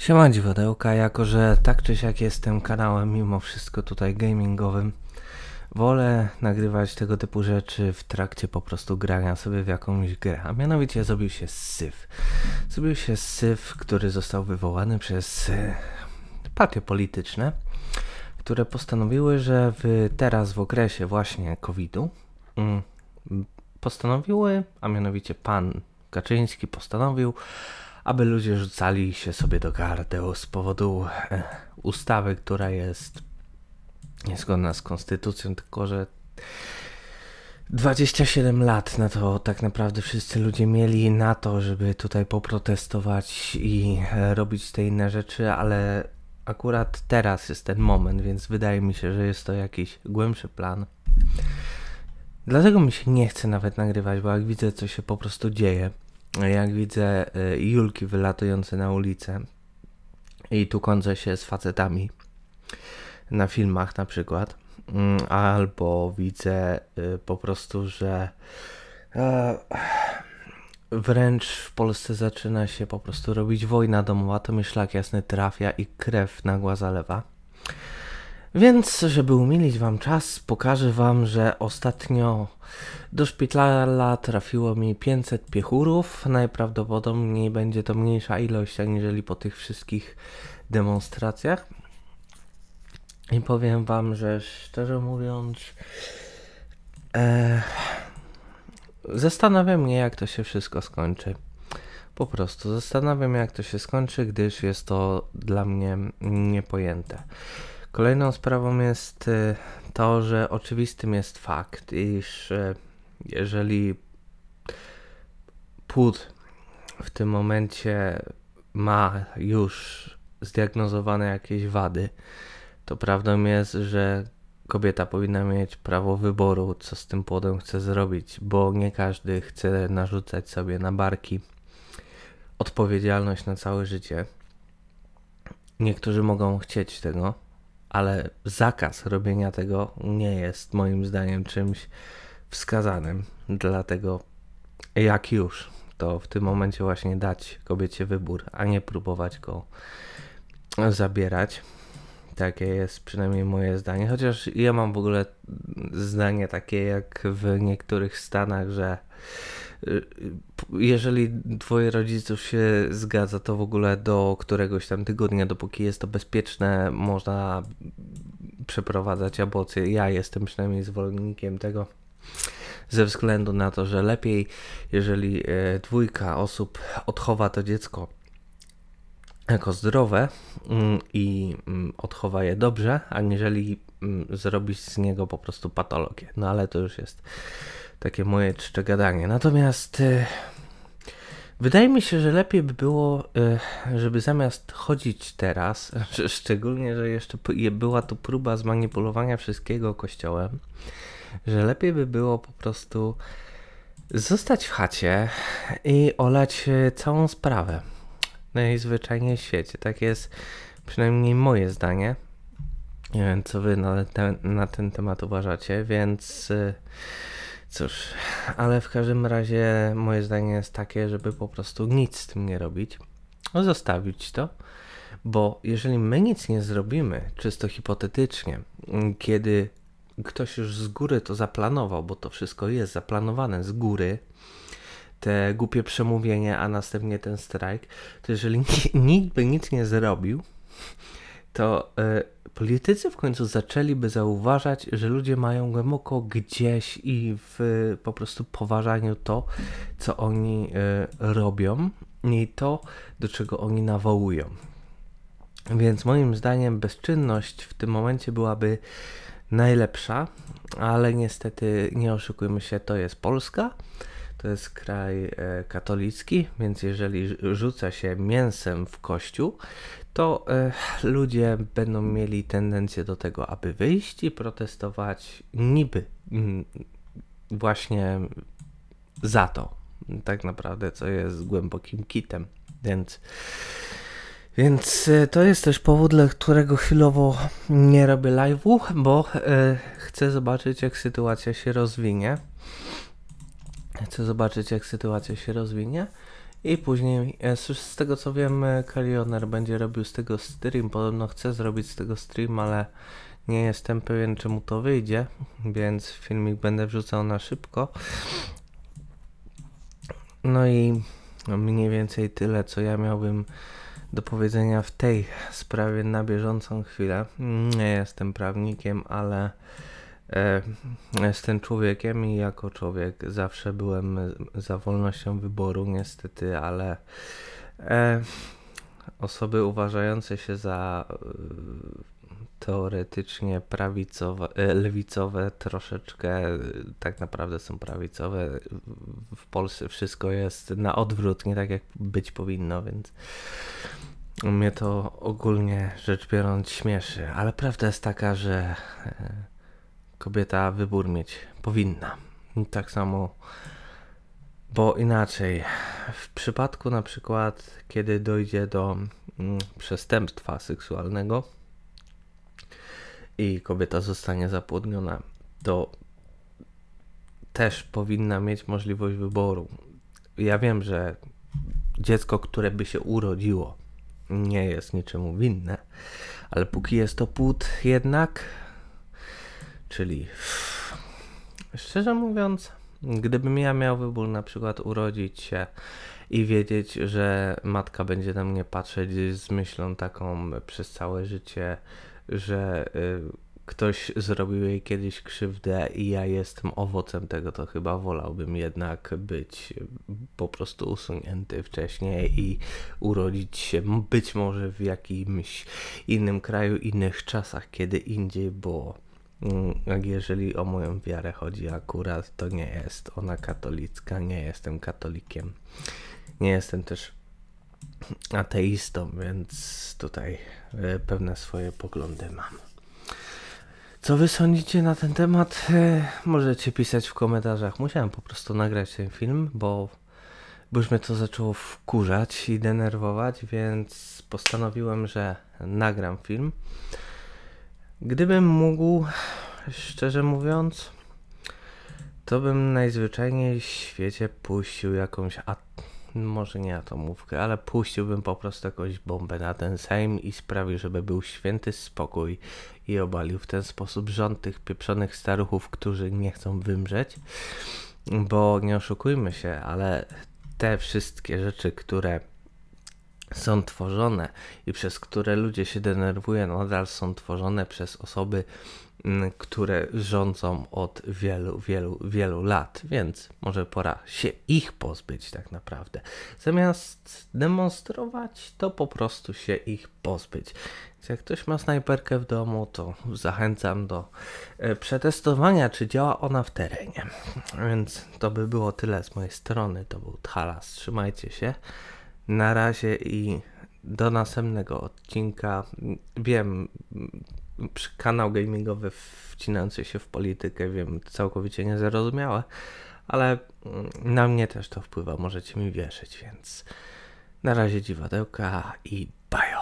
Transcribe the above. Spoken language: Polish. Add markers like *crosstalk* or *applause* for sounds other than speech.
Siema dziwadełka, jako że tak czy siak jestem kanałem mimo wszystko tutaj gamingowym, wolę nagrywać tego typu rzeczy w trakcie po prostu grania sobie w jakąś grę, a mianowicie zrobił się syf. Zrobił się syf, który został wywołany przez e, partie polityczne, które postanowiły, że w, teraz w okresie właśnie COVID-u mm, postanowiły, a mianowicie pan Kaczyński postanowił, aby ludzie rzucali się sobie do gardeł z powodu e, ustawy, która jest niezgodna z konstytucją, tylko że 27 lat na no to tak naprawdę wszyscy ludzie mieli na to, żeby tutaj poprotestować i e, robić te inne rzeczy, ale akurat teraz jest ten moment, więc wydaje mi się, że jest to jakiś głębszy plan. Dlatego mi się nie chce nawet nagrywać, bo jak widzę, co się po prostu dzieje, jak widzę y, Julki wylatujące na ulicę i tu kończę się z facetami na filmach na przykład, mm, albo widzę y, po prostu, że e, wręcz w Polsce zaczyna się po prostu robić wojna domowa, to mi szlak jasny trafia i krew nagła zalewa. Więc, żeby umilić wam czas, pokażę wam, że ostatnio do szpitala trafiło mi 500 piechurów. Najprawdopodobniej będzie to mniejsza ilość aniżeli po tych wszystkich demonstracjach. I powiem wam, że szczerze mówiąc, e, się, mnie jak to się wszystko skończy. Po prostu zastanawiam się jak to się skończy, gdyż jest to dla mnie niepojęte. Kolejną sprawą jest y, to, że oczywistym jest fakt, iż y, jeżeli płód w tym momencie ma już zdiagnozowane jakieś wady, to prawdą jest, że kobieta powinna mieć prawo wyboru, co z tym płodem chce zrobić, bo nie każdy chce narzucać sobie na barki odpowiedzialność na całe życie. Niektórzy mogą chcieć tego, ale zakaz robienia tego nie jest moim zdaniem czymś wskazanym. Dlatego jak już, to w tym momencie właśnie dać kobiecie wybór, a nie próbować go zabierać. Takie jest przynajmniej moje zdanie. Chociaż ja mam w ogóle zdanie takie jak w niektórych Stanach, że Y, y, jeżeli twoje rodziców się zgadza, to w ogóle do któregoś tam tygodnia, dopóki jest to bezpieczne, można przeprowadzać aborcję. Ja jestem przynajmniej zwolennikiem tego ze względu na to, że lepiej, jeżeli e, dwójka osób odchowa to dziecko jako zdrowe mm, i mm, odchowa je dobrze, aniżeli mm, zrobić z niego po prostu patologię. No ale to już jest takie moje czcze gadanie. Natomiast y, wydaje mi się, że lepiej by było, y, żeby zamiast chodzić teraz, *laughs* szczególnie, że jeszcze była tu próba zmanipulowania wszystkiego kościołem, że lepiej by było po prostu zostać w chacie i olać y, całą sprawę. Najzwyczajniej no w świecie. Tak jest przynajmniej moje zdanie. Nie wiem, co wy na ten, na ten temat uważacie, więc. Y, Cóż, ale w każdym razie moje zdanie jest takie, żeby po prostu nic z tym nie robić, zostawić to, bo jeżeli my nic nie zrobimy, czysto hipotetycznie, kiedy ktoś już z góry to zaplanował, bo to wszystko jest zaplanowane z góry, te głupie przemówienie, a następnie ten strajk, to jeżeli *laughs* nikt by nic nie zrobił, to y, politycy w końcu zaczęliby zauważać, że ludzie mają głęboko gdzieś i w y, po prostu poważaniu to, co oni y, robią i to, do czego oni nawołują. Więc moim zdaniem bezczynność w tym momencie byłaby najlepsza, ale niestety nie oszukujmy się, to jest Polska. To jest kraj e, katolicki, więc jeżeli rzuca się mięsem w kościół, to e, ludzie będą mieli tendencję do tego, aby wyjść i protestować niby mm, właśnie za to, tak naprawdę, co jest głębokim kitem. Więc, więc e, to jest też powód, dla którego chwilowo nie robię live'u, bo chcę zobaczyć, jak sytuacja się rozwinie. Chcę zobaczyć, jak sytuacja się rozwinie. I później, e, z tego co wiem, e, Kalioner będzie robił z tego stream. Podobno chce zrobić z tego stream, ale nie jestem pewien, czy mu to wyjdzie, więc filmik będę wrzucał na szybko. No i mniej więcej tyle, co ja miałbym do powiedzenia w tej sprawie na bieżącą chwilę. Nie jestem prawnikiem, ale Jestem człowiekiem i jako człowiek zawsze byłem za wolnością wyboru, niestety, ale e, osoby uważające się za e, teoretycznie prawicowe, e, lewicowe troszeczkę tak naprawdę są prawicowe. W Polsce wszystko jest na odwrót, nie tak jak być powinno, więc mnie to ogólnie rzecz biorąc śmieszy. Ale prawda jest taka, że kobieta wybór mieć powinna. Tak samo, bo inaczej, w przypadku na przykład, kiedy dojdzie do mm, przestępstwa seksualnego i kobieta zostanie zapłodniona, to też powinna mieć możliwość wyboru. Ja wiem, że dziecko, które by się urodziło, nie jest niczemu winne, ale póki jest to płód jednak, Czyli szczerze mówiąc, gdybym ja miał wybór na przykład urodzić się i wiedzieć, że matka będzie na mnie patrzeć z myślą taką przez całe życie, że y, ktoś zrobił jej kiedyś krzywdę i ja jestem owocem tego, to chyba wolałbym jednak być y, po prostu usunięty wcześniej i urodzić się być może w jakimś innym kraju, innych czasach, kiedy indziej, bo Mm, jeżeli o moją wiarę chodzi akurat, to nie jest ona katolicka, nie jestem katolikiem. Nie jestem też ateistą, więc tutaj e, pewne swoje poglądy mam. Co wy sądzicie na ten temat? E, możecie pisać w komentarzach. Musiałem po prostu nagrać ten film, bo już mnie to zaczęło wkurzać i denerwować, więc postanowiłem, że nagram film. Gdybym mógł, szczerze mówiąc, to bym najzwyczajniej w świecie puścił jakąś, at może nie atomówkę, ale puściłbym po prostu jakąś bombę na ten Sejm i sprawił, żeby był święty spokój i obalił w ten sposób rząd tych pieprzonych staruchów, którzy nie chcą wymrzeć. Bo nie oszukujmy się, ale te wszystkie rzeczy, które są tworzone i przez które ludzie się denerwują, nadal są tworzone przez osoby, mm, które rządzą od wielu, wielu, wielu lat, więc może pora się ich pozbyć tak naprawdę. Zamiast demonstrować, to po prostu się ich pozbyć. Więc jak ktoś ma snajperkę w domu, to zachęcam do e, przetestowania, czy działa ona w terenie. Więc to by było tyle z mojej strony. To był Talas. Trzymajcie się na razie i do następnego odcinka. Wiem, kanał gamingowy wcinający się w politykę, wiem, całkowicie niezrozumiałe, ale na mnie też to wpływa, możecie mi wierzyć, więc na razie dziwadełka i bajo!